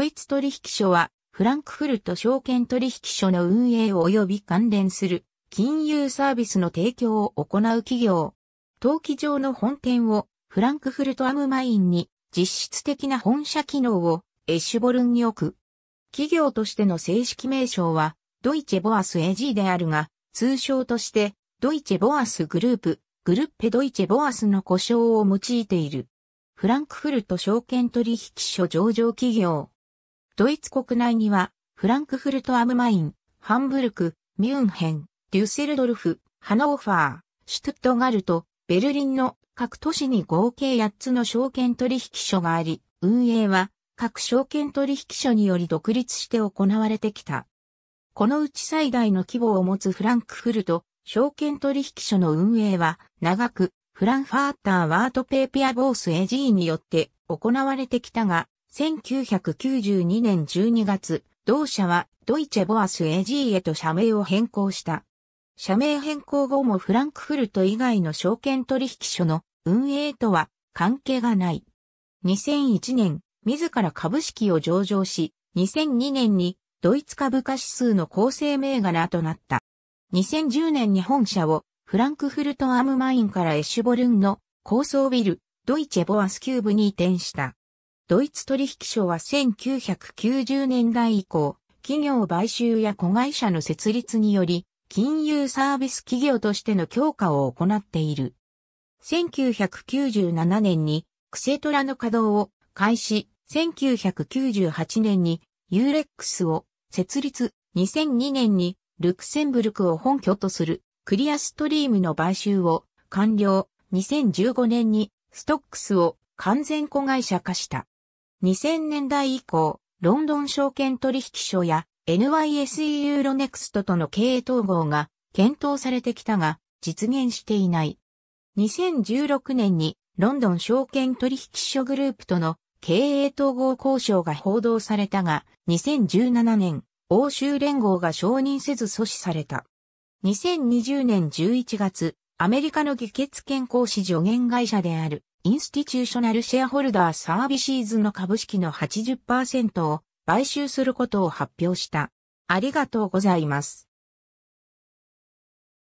ドイツ取引所は、フランクフルト証券取引所の運営及び関連する金融サービスの提供を行う企業。登記上の本店をフランクフルトアムマインに実質的な本社機能をエッシュボルンに置く。企業としての正式名称はドイチェボアス AG であるが、通称としてドイチェボアスグループ、グルッペドイチェボアスの呼称を用いている。フランクフルト証券取引所上場企業。ドイツ国内には、フランクフルトアムマイン、ハンブルク、ミュンヘン、デュッセルドルフ、ハノーファー、シュトゥットガルト、ベルリンの各都市に合計8つの証券取引所があり、運営は各証券取引所により独立して行われてきた。このうち最大の規模を持つフランクフルト証券取引所の運営は長くフランファーターワートペーピアボースエジーによって行われてきたが、1992年12月、同社はドイチェ・ボアス AG へと社名を変更した。社名変更後もフランクフルト以外の証券取引所の運営とは関係がない。2001年、自ら株式を上場し、2002年にドイツ株価指数の構成銘柄となった。2010年に本社をフランクフルトアムマインからエシュボルンの高層ビル、ドイチェ・ボアスキューブに移転した。ドイツ取引所は1990年代以降、企業買収や子会社の設立により、金融サービス企業としての強化を行っている。1997年にクセトラの稼働を開始、1998年にユーレックスを設立、2002年にルクセンブルクを本拠とするクリアストリームの買収を完了、2015年にストックスを完全子会社化した。2000年代以降、ロンドン証券取引所や NYSE ユーロネクストとの経営統合が検討されてきたが、実現していない。2016年にロンドン証券取引所グループとの経営統合交渉が報道されたが、2017年、欧州連合が承認せず阻止された。2020年11月、アメリカの議決権行使助言会社であるインスティチューショナルシェアホルダーサービシーズの株式の80%を買収することを発表した。ありがとうございます。